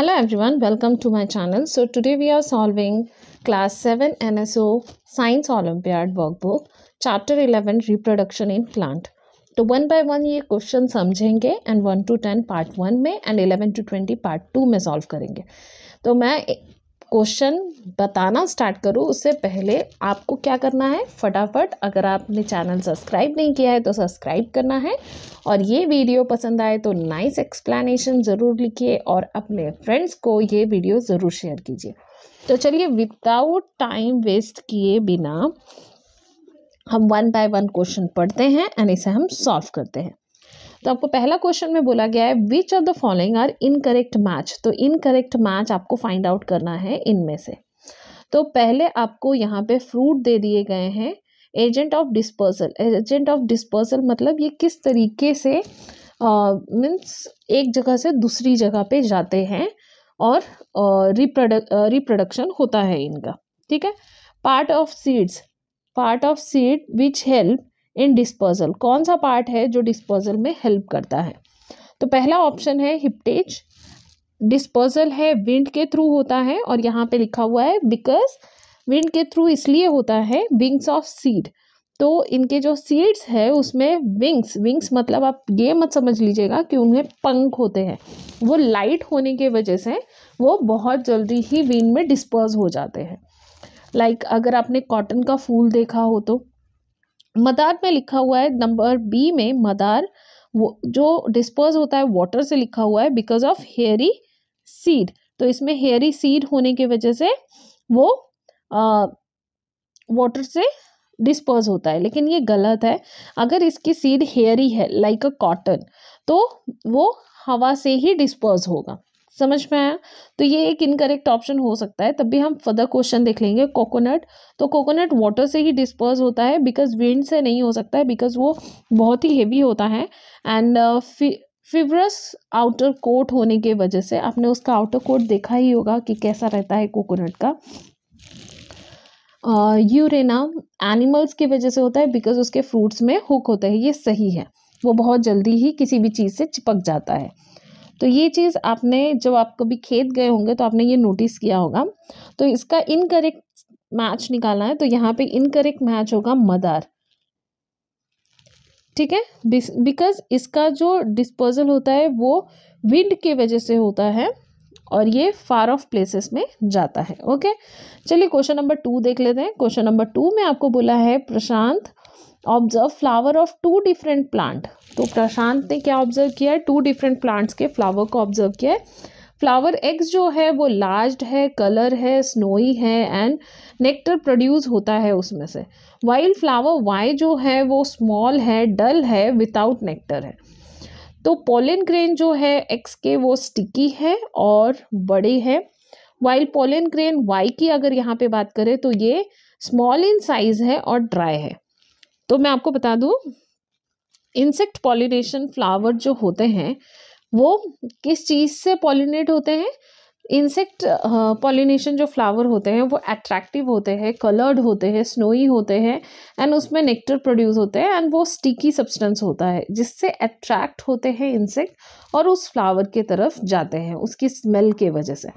hello everyone welcome to my channel so today we are solving class 7 nso science olympiad workbook chapter 11 reproduction in plant तो one by one ये question समझेंगे and one to ten part one में and eleven to twenty part two में solve करेंगे तो मैं question बताना start करूँ उससे पहले आपको क्या करना है फटाफट अगर आपने चैनल सब्सक्राइब नहीं किया है तो सब्सक्राइब करना है और ये वीडियो पसंद आए तो नाइस एक्सप्लेनेशन ज़रूर लिखिए और अपने फ्रेंड्स को ये वीडियो ज़रूर शेयर कीजिए तो चलिए विदाउट टाइम वेस्ट किए बिना हम वन बाय वन क्वेश्चन पढ़ते हैं एंड इसे हम सॉल्व करते हैं तो आपको पहला क्वेश्चन में बोला गया है which of the following are incorrect match तो इनकरेक्ट मैच आपको फाइंड आउट करना है इनमें से तो पहले आपको यहाँ पे फ्रूट दे दिए गए हैं agent of dispersal agent of dispersal मतलब ये किस तरीके से मीन्स uh, एक जगह से दूसरी जगह पे जाते हैं और रिप्रोडक् uh, रिप्रोडक्शन uh, होता है इनका ठीक है part of seeds part of seed which help in disposal कौन सा पार्ट है जो डिस्पोजल में हेल्प करता है तो पहला ऑप्शन है हिपटेज डिस्पोजल है विंड के थ्रू होता है और यहाँ पे लिखा हुआ है बिकॉज विंड के थ्रू इसलिए होता है विंग्स ऑफ सीड तो इनके जो सीड्स है उसमें विंग्स विंग्स मतलब आप ये मत समझ लीजिएगा कि उन्हें पंख होते हैं वो लाइट होने की वजह से वो बहुत जल्दी ही विंड में डिस्पर्ज हो जाते हैं लाइक like अगर आपने कॉटन का फूल देखा हो तो मदार में लिखा हुआ है नंबर बी में मदार वो जो डिस्पर्स होता है वाटर से लिखा हुआ है बिकॉज ऑफ हेयरी सीड तो इसमें हेयरी सीड होने की वजह से वो वाटर से डिस्पर्स होता है लेकिन ये गलत है अगर इसकी सीड हेयरी है लाइक अ कॉटन तो वो हवा से ही डिस्पर्स होगा समझ में आया तो ये एक इनकरेक्ट ऑप्शन हो सकता है तब भी हम फर्दर क्वेश्चन देख लेंगे कोकोनट तो कोकोनट वाटर से ही डिस्पर्स होता है बिकॉज विंड से नहीं हो सकता है बिकॉज वो बहुत ही हेवी होता है एंड फिवरस आउटर कोट होने के वजह से आपने उसका आउटर कोट देखा ही होगा कि कैसा रहता है कोकोनट का यूरेना एनिमल्स की वजह से होता है बिकॉज उसके फ्रूट्स में हुक होता है ये सही है वो बहुत जल्दी ही किसी भी चीज़ से चिपक जाता है तो ये चीज़ आपने जब आप कभी खेत गए होंगे तो आपने ये नोटिस किया होगा तो इसका इनकरेक्ट मैच निकालना है तो यहाँ पे इनकरेक्ट मैच होगा मदार ठीक है बिकॉज इसका जो डिस्पोजल होता है वो विंड के वजह से होता है और ये फार ऑफ प्लेसेस में जाता है ओके चलिए क्वेश्चन नंबर टू देख लेते हैं क्वेश्चन नंबर टू में आपको बोला है Prashant observe flower of two different plant तो प्रशांत ने क्या ऑब्जर्व किया है टू डिफरेंट प्लांट्स के फ्लावर को ऑब्जर्व किया है फ्लावर एग्स जो है वो लार्ज है कलर है स्नोई है एंड नेक्टर प्रोड्यूस होता है उसमें से वाइल्ड फ्लावर वाई जो है वो स्मॉल है डल है विदाउट नेक्टर है तो पोलिन ग्रेन जो है एक्स के वो स्टिकी है और बड़े हैं वाइल पोलिन ग्रेन वाई की अगर यहाँ पे बात करें तो ये स्मॉल इन साइज़ है और ड्राई है तो मैं आपको बता दूँ इंसेक्ट पॉलिनेशन फ्लावर जो होते हैं वो किस चीज़ से पॉलिनेट होते हैं इंसेक्ट पॉलिनेशन uh, जो फ्लावर होते हैं वो अट्रैक्टिव होते हैं कलर्ड होते हैं स्नोई होते हैं एंड उसमें नेक्टर प्रोड्यूस होते हैं एंड वो स्टिकी सब्सटेंस होता है जिससे अट्रैक्ट होते हैं इंसेक्ट और उस फ्लावर के तरफ जाते हैं उसकी स्मेल के वजह से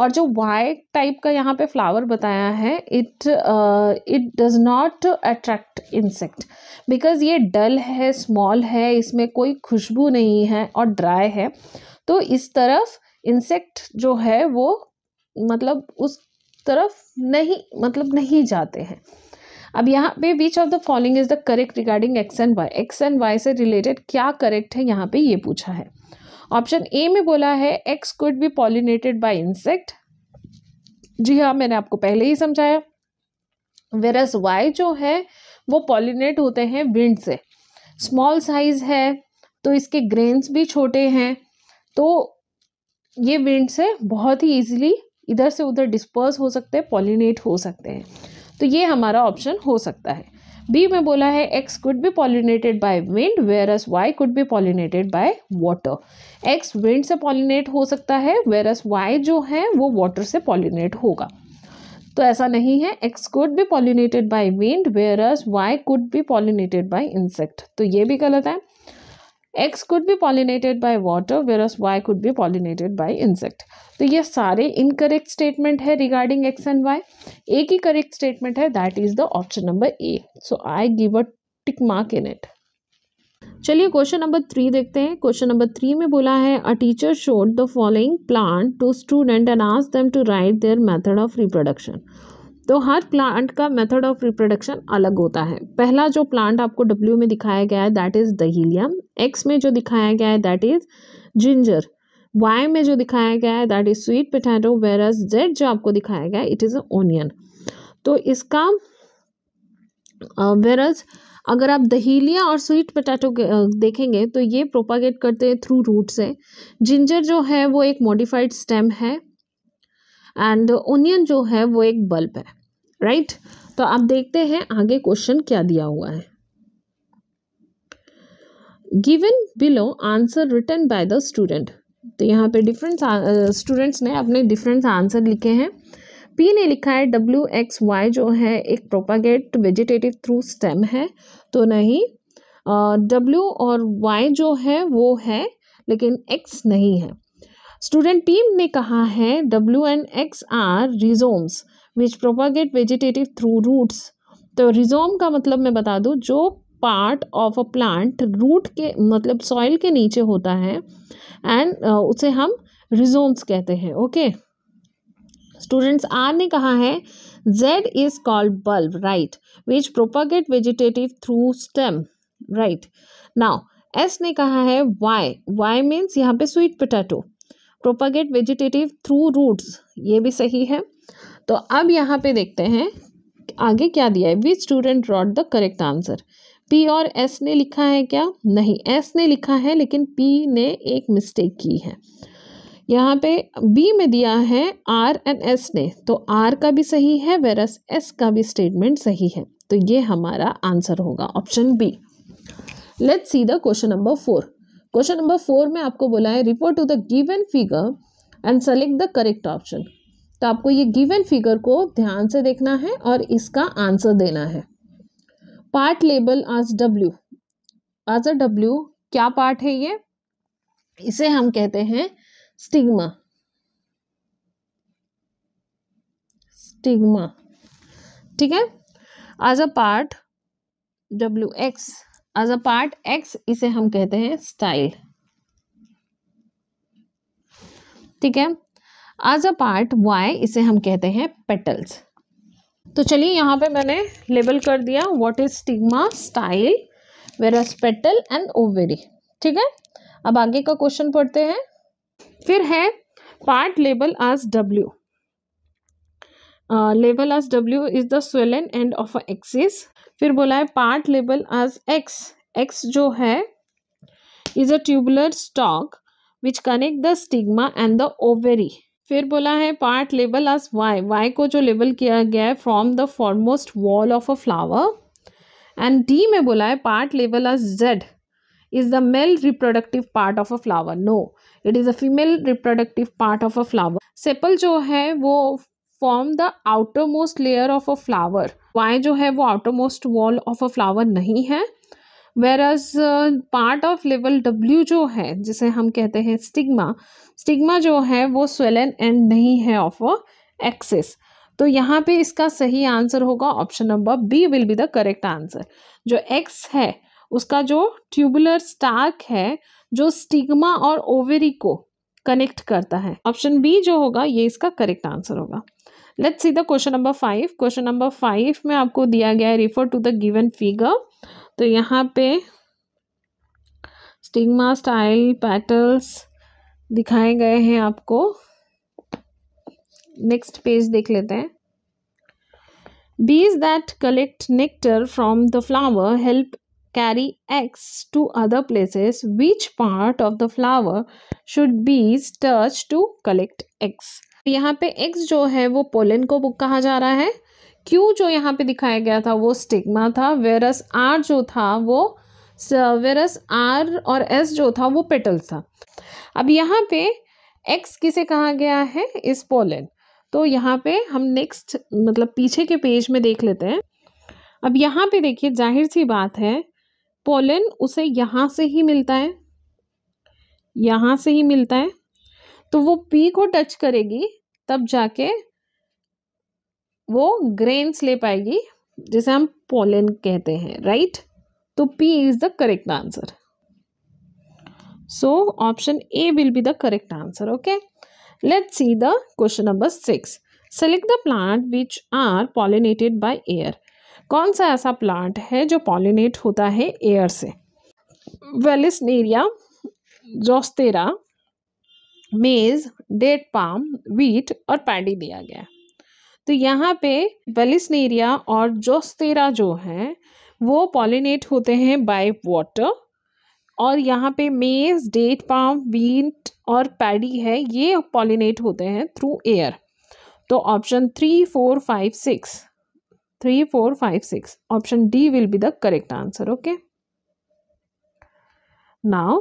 और जो वाइट टाइप का यहाँ पे फ्लावर बताया है it it does not attract insect because ये डल है स्मॉल है इसमें कोई खुशबू नहीं है और ड्राई है तो इस तरफ इंसेक्ट जो है वो मतलब उस तरफ नहीं मतलब नहीं जाते हैं अब यहाँ पे which of the following is the correct regarding X and Y X and Y से रिलेटेड क्या करेक्ट है यहाँ पे ये पूछा है ऑप्शन ए में बोला है X could be pollinated by insect जी हाँ मैंने आपको पहले ही समझाया वेरस वाई जो है वो पॉलिनेट होते हैं विंड से स्मॉल साइज है तो इसके ग्रेन्स भी छोटे हैं तो ये विंड से बहुत ही ईजिली इधर से उधर डिस्पर्स हो सकते हैं पॉलिनेट हो सकते हैं तो ये हमारा ऑप्शन हो सकता है बी में बोला है X could be pollinated by wind whereas Y could be pollinated by water X wind से पॉलिनेट हो सकता है वेयर एस वाई जो है वो वाटर से पॉलिनेट होगा तो ऐसा नहीं है X could be pollinated by wind whereas Y could be pollinated by insect तो ये भी गलत है x could be pollinated by water whereas y could be pollinated by insect तो ये सारे incorrect statement है regarding x and y एक ही correct statement है that is the option number A so I give a tick mark in it चलिए question number three देखते हैं क्वेश्चन नंबर थ्री में बोला है a teacher showed the following plant to student and ask them to write their method of reproduction तो हर plant का method of reproduction अलग होता है पहला जो प्लांट आपको डब्ल्यू में दिखाया गया है दैट इज़ दहीलिया एक्स में जो दिखाया गया है दैट इज़ जिंजर वाई में जो दिखाया गया है that is sweet potato whereas Z जो आपको दिखाया गया है इट इज़ ओनियन तो इसका वेरस एज अगर आप दहीलिया और स्वीट पटाटो देखेंगे तो ये प्रोपागेट करते हैं थ्रू रूट से जिंजर जो है वो एक मॉडिफाइड स्टेम है एंड ओनियन जो है वो एक बल्ब है राइट right? तो आप देखते हैं आगे क्वेश्चन क्या दिया हुआ है given below answer written by the student तो यहाँ पे डिफरेंट स्टूडेंट्स uh, ने अपने डिफरेंट आंसर लिखे हैं पी ने लिखा है डब्ल्यू एक्स वाई जो है एक प्रोपागेट वेजिटेटिव थ्रू स्टेम है तो नहीं डब्ल्यू uh, और वाई जो है वो है लेकिन एक्स नहीं है स्टूडेंट टीम ने कहा है W and X are rhizomes which propagate vegetative through roots तो रिजोम का मतलब मैं बता दूँ जो part of a plant root के मतलब सॉइल के नीचे होता है एंड uh, उसे हम रिजोम्स कहते हैं ओके स्टूडेंट्स आर ने कहा है Z is called bulb right which propagate vegetative through stem right now S ने कहा है वाई वाई मीन्स यहाँ पे sweet potato propagate vegetative through roots ये भी सही है तो अब यहाँ पे देखते हैं आगे क्या दिया है which student wrote the correct answer P और एस ने लिखा है क्या नहीं एस ने लिखा है लेकिन पी ने एक मिस्टेक की है यहाँ पे बी में दिया है आर एंड एस ने तो आर का भी सही है वेरस एस का भी स्टेटमेंट सही है तो ये हमारा आंसर होगा option B let's see the question number four question number four में आपको बोला है report to the given figure and select the correct option तो आपको ये गिवन फिगर को ध्यान से देखना है और इसका आंसर देना है पार्ट लेबल आज डब्ल्यू आज अ डब्ल्यू क्या पार्ट है ये इसे हम कहते हैं स्टिग्मा स्टिग्मा ठीक है as a part W X as a part X इसे हम कहते हैं स्टाइल ठीक है एज अ पार्ट वाई इसे हम कहते हैं पेटल्स तो चलिए यहाँ पे मैंने लेबल कर दिया what is stigma style where petal and ovary ठीक है अब आगे का क्वेश्चन पढ़ते हैं फिर है part label as W label as W is the swollen end of a axis फिर बोला है part label as X X जो है is a tubular stalk which connect the stigma and the ovary फिर बोला है part label as Y Y को जो लेबल किया गया है from the foremost wall of a flower and D में बोला है part label as Z is the male reproductive part of a flower no it is a female reproductive part of a flower sepal जो है वो form the outer most layer of a flower Y जो है वो outer most wall of a flower नहीं है whereas part of लेवल W जो है जिसे हम कहते हैं स्टिग्मा स्टिग्मा जो है वो स्वेलन एंड नहीं है ऑफ अ एक्सिस तो यहाँ पे इसका सही आंसर होगा option number B will be the correct answer जो एक्स है उसका जो ट्यूबुलर स्टार्क है जो स्टिग्मा और ओवेरी को कनेक्ट करता है ऑप्शन बी जो होगा ये इसका करेक्ट आंसर होगा let's see the question number five question number five में आपको दिया गया है refer to the given figure तो यहाँ पे स्टिग्मा स्टाइल पैटल्स दिखाए गए हैं आपको नेक्स्ट पेज देख लेते हैं bees that collect nectar from the flower help carry X to other places which part of the flower should bees touch to collect X यहाँ पे एक्स जो है वो पोलन को कहा जा रहा है क्यू जो यहाँ पे दिखाया गया था वो स्टिग्मा था वेरस आर जो था वो वेरस आर और एस जो था वो पेटल था अब यहाँ पे एक्स किसे कहा गया है इस पोलन तो यहाँ पे हम नेक्स्ट मतलब पीछे के पेज में देख लेते हैं अब यहाँ पे देखिए जाहिर सी बात है पोलन उसे यहाँ से ही मिलता है यहाँ से ही मिलता है तो वो पी को टच करेगी तब जाके वो ग्रेन्स ले पाएगी जिसे हम पोलन कहते हैं राइट तो P is the correct answer so option A will be the correct answer okay let see the question number six select the plant which are pollinated by air कौन सा ऐसा प्लांट है जो pollinate होता है air से vallisneria zostera maize date palm wheat और paddy दिया गया तो यहाँ पे वेलिसनेरिया और जोस्तेरा जो है वो पॉलिनेट होते हैं बाय वाटर और यहाँ पे मेज डेट पाम वीट और पैडी है ये पॉलिनेट होते हैं थ्रू एयर तो option three four five six three four five six option D will be the correct answer okay now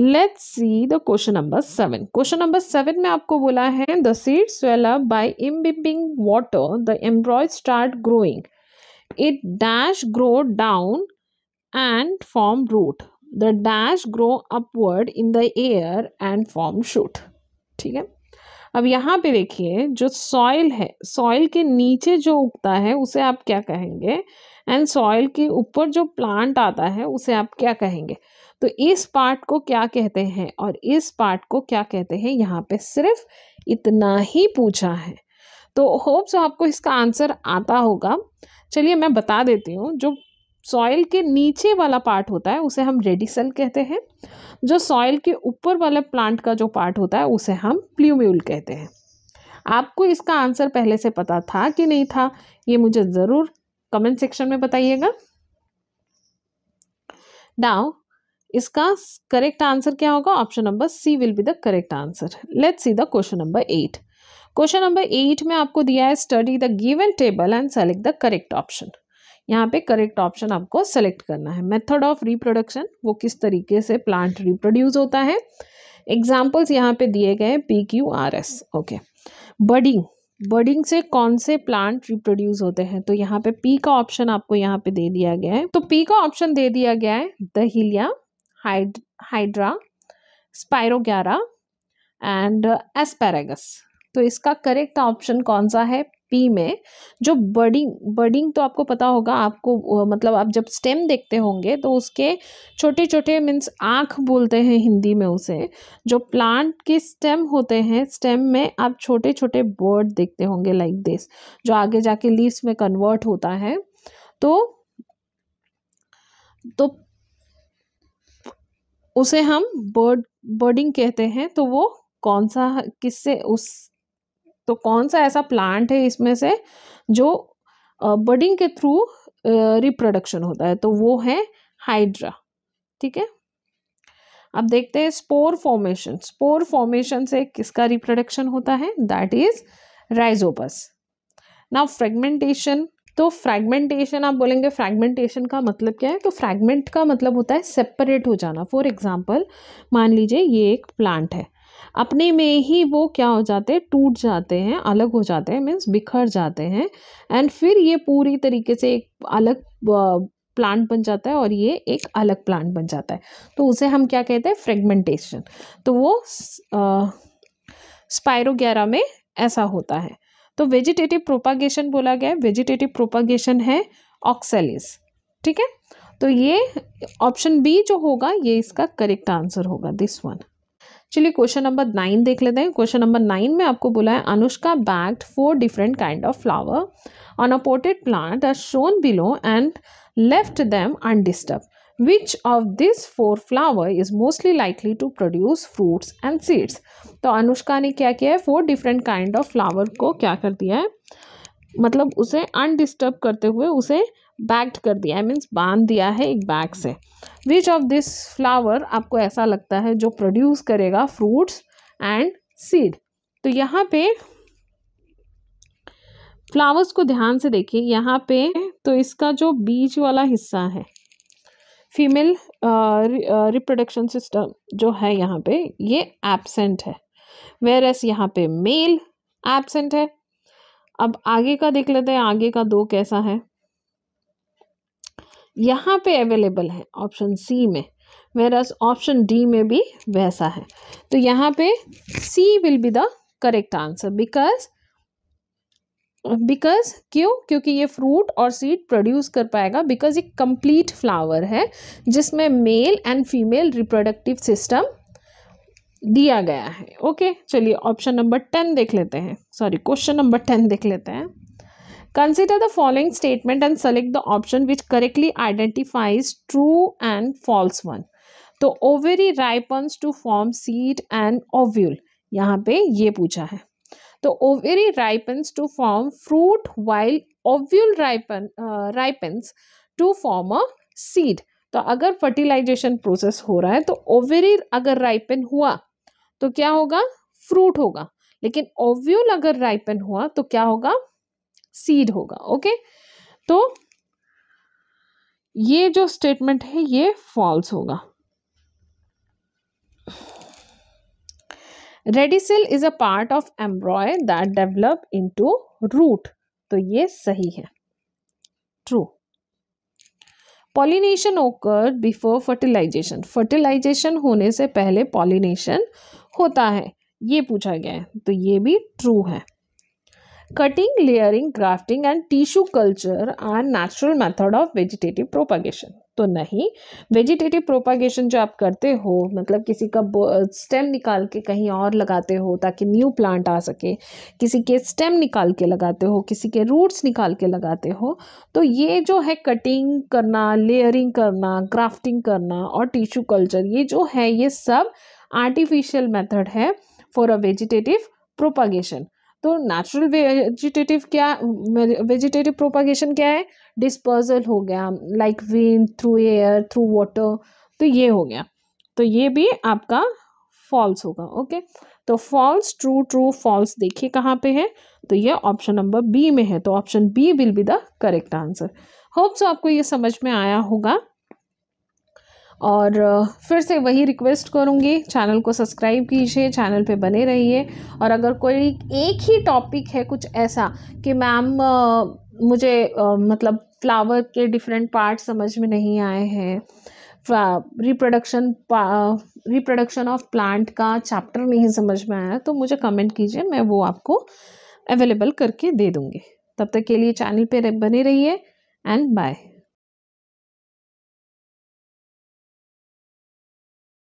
let's see the question number seven question number seven में आपको बोला है the seed swell up by imbibing water the embryo start growing it dash grow down and form root the dash grow upward in the air and form shoot ठीक है अब यहाँ पे देखिए जो सॉइल है सॉइल के नीचे जो उगता है उसे आप क्या कहेंगे एंड सॉइल के ऊपर जो प्लांट आता है उसे आप क्या कहेंगे तो इस पार्ट को क्या कहते हैं और इस पार्ट को क्या कहते हैं यहाँ पे सिर्फ इतना ही पूछा है तो होप्स आपको इसका आंसर आता होगा चलिए मैं बता देती हूँ जो सॉइल के नीचे वाला पार्ट होता है उसे हम रेडिसल कहते हैं जो सॉइल के ऊपर वाले प्लांट का जो पार्ट होता है उसे हम प्ल्यूम्यूल कहते हैं आपको इसका आंसर पहले से पता था कि नहीं था ये मुझे ज़रूर कमेंट सेक्शन में बताइएगा नाउ इसका करेक्ट आंसर क्या होगा option number C will be the correct answer let see the question number eight question number eight में आपको दिया है study the given table and select the correct option यहाँ पे करेक्ट ऑप्शन आपको सेलेक्ट करना है मेथड ऑफ रिप्रोडक्शन वो किस तरीके से प्लांट रिप्रोड्यूस होता है एग्जाम्पल्स यहाँ पे दिए गए P Q R S okay budding budding से कौन से प्लांट रिप्रोड्यूस होते हैं तो यहाँ पे पी का ऑप्शन आपको यहाँ पे दे दिया गया है तो पी का ऑप्शन दे दिया गया है dahlia hydra spiro and asparagus तो इसका करेक्ट ऑप्शन कौन सा है पी में जो बर्डिंग बर्डिंग तो आपको पता होगा आपको मतलब आप जब स्टेम देखते होंगे तो उसके छोटे छोटे मीन्स आँख बोलते हैं हिंदी में उसे जो प्लांट के स्टेम होते हैं स्टेम में आप छोटे छोटे बर्ड देखते होंगे लाइक like दिस जो आगे जाके लीव्स में कन्वर्ट होता है तो तो उसे हम बर्ड बर्डिंग कहते हैं तो वो कौन सा किससे उस तो कौन सा ऐसा प्लांट है इसमें से जो बर्डिंग के थ्रू रिप्रोडक्शन होता है तो वो है हाइड्रा ठीक है अब देखते हैं स्पोर फॉर्मेशन स्पोर फॉर्मेशन से किसका रिप्रोडक्शन होता है that is rhizopus now fragmentation तो फ्रैगमेंटेशन आप बोलेंगे फ्रैगमेंटेशन का मतलब क्या है तो फ्रैगमेंट का मतलब होता है सेपरेट हो जाना फॉर एग्ज़ाम्पल मान लीजिए ये एक प्लांट है अपने में ही वो क्या हो जाते हैं टूट जाते हैं अलग हो जाते हैं मीन्स बिखर जाते हैं एंड फिर ये पूरी तरीके से एक अलग प्लांट बन जाता है और ये एक अलग प्लांट बन जाता है तो उसे हम क्या कहते हैं फ्रेगमेंटेशन तो वो स्पायरोग्यारा में ऐसा होता है तो वेजिटेटिव प्रोपागेशन बोला गया है वेजिटेटिव प्रोपागेशन है ऑक्सेलिस ठीक है तो ये ऑप्शन बी जो होगा ये इसका करेक्ट आंसर होगा दिस वन चलिए क्वेश्चन नंबर नाइन देख लेते हैं क्वेश्चन नंबर नाइन में आपको बोला है Anushka bagged four different kind of flower on a potted plant are shown below and left them undisturbed which of this four flower is mostly likely to produce fruits and seeds तो अनुष्का ने क्या किया है four different kind of flower को क्या कर दिया है मतलब उसे अनडिस्टर्ब करते हुए उसे बैक्ड कर दिया है मीन्स बांध दिया है एक बैग से विच ऑफ दिस फ्लावर आपको ऐसा लगता है जो प्रोड्यूस करेगा फ्रूट्स एंड सीड तो यहाँ पे फ्लावर्स को ध्यान से देखिए यहाँ पे तो इसका जो बीज वाला हिस्सा है फीमेल रिप्रोडक्शन सिस्टम जो है यहाँ पे ये एबसेंट है वेर एस यहाँ पे मेल एबसेंट है अब आगे का देख लेते हैं आगे का दो कैसा है यहाँ पे अवेलेबल है ऑप्शन सी में एस ऑप्शन डी में भी वैसा है तो यहाँ पे C will be the correct answer because because क्यों क्योंकि ये फ्रूट और सीड प्रोड्यूस कर पाएगा बिकॉज एक कंप्लीट फ्लावर है जिसमें male and female reproductive system दिया गया है ओके चलिए ऑप्शन नंबर टेन देख लेते हैं सॉरी क्वेश्चन नंबर टेन देख लेते हैं consider the following statement and select the option which correctly identifies true and false one तो ovary ripens to form seed and ovule यहाँ पे ये पूछा है The तो ovary ripens to form fruit while ovule ripen ripens to form a seed तो अगर fertilisation process हो रहा है तो ओवेरी अगर राइपन हुआ तो क्या होगा फ्रूट होगा लेकिन ओव्यूल अगर राइपन हुआ तो क्या होगा सीड होगा ओके तो ये जो स्टेटमेंट है ये फॉल्स होगा radicle is a part of embryo that develop into root तो ये सही है true pollination occur before fertilisation fertilisation होने से पहले पॉलिनेशन होता है ये पूछा गया है तो ये भी ट्रू है cutting layering grafting and tissue culture are natural method of vegetative propagation तो नहीं वेजिटेटिव प्रोपागेशन जो आप करते हो मतलब किसी का स्टेम निकाल के कहीं और लगाते हो ताकि न्यू प्लांट आ सके किसी के स्टेम निकाल के लगाते हो किसी के रूट्स निकाल के लगाते हो तो ये जो है कटिंग करना लेयरिंग करना ग्राफ्टिंग करना और टिश्यू कल्चर ये जो है ये सब आर्टिफिशियल मेथड है फॉर अ वेजिटेटिव प्रोपागेशन तो नेचुरल वेजिटेटिव क्या वेजिटेटिव प्रोपागेशन क्या है डिस्पर्जल हो गया like wind through air through water तो ये हो गया तो ये भी आपका फॉल्स होगा ओके तो फॉल्स ट्रू ट्रू फॉल्स देखिए कहाँ पे है तो ये ऑप्शन नंबर बी में है तो option B will be the correct answer hope so आपको ये समझ में आया होगा और uh, फिर से वही रिक्वेस्ट करूँगी चैनल को सब्सक्राइब कीजिए चैनल पे बने रहिए और अगर कोई एक ही टॉपिक है कुछ ऐसा कि मैम मुझे आ, मतलब फ्लावर के डिफरेंट पार्ट समझ में नहीं आए हैं रिप्रोडक्शन रिप्रोडक्शन ऑफ प्लांट का चैप्टर नहीं समझ में आया तो मुझे कमेंट कीजिए मैं वो आपको अवेलेबल करके दे दूँगी तब तक के लिए चैनल पे बने रहिए एंड बाय